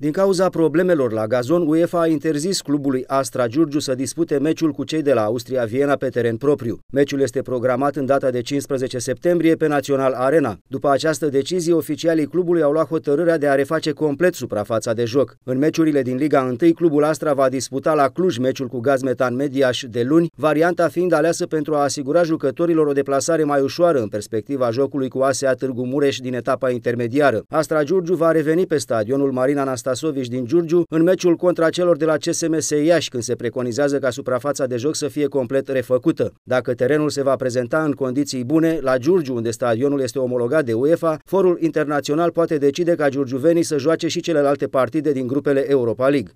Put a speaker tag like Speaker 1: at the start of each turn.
Speaker 1: Din cauza problemelor la gazon, UEFA a interzis clubului Astra Giurgiu să dispute meciul cu cei de la Austria Viena pe teren propriu. Meciul este programat în data de 15 septembrie pe Național Arena. După această decizie, oficialii clubului au luat hotărârea de a reface complet suprafața de joc. În meciurile din Liga 1, clubul Astra va disputa la Cluj meciul cu Gazmetan Mediaș de luni, varianta fiind aleasă pentru a asigura jucătorilor o deplasare mai ușoară în perspectiva jocului cu ASEA Târgu Mureș din etapa intermediară. Astra Giurgiu va reveni pe stadionul Marina Nastra Stasoviș din Giurgiu în meciul contra celor de la CSMS Iași, când se preconizează ca suprafața de joc să fie complet refăcută. Dacă terenul se va prezenta în condiții bune, la Giurgiu, unde stadionul este omologat de UEFA, forul internațional poate decide ca giurgiuvenii să joace și celelalte partide din grupele Europa League.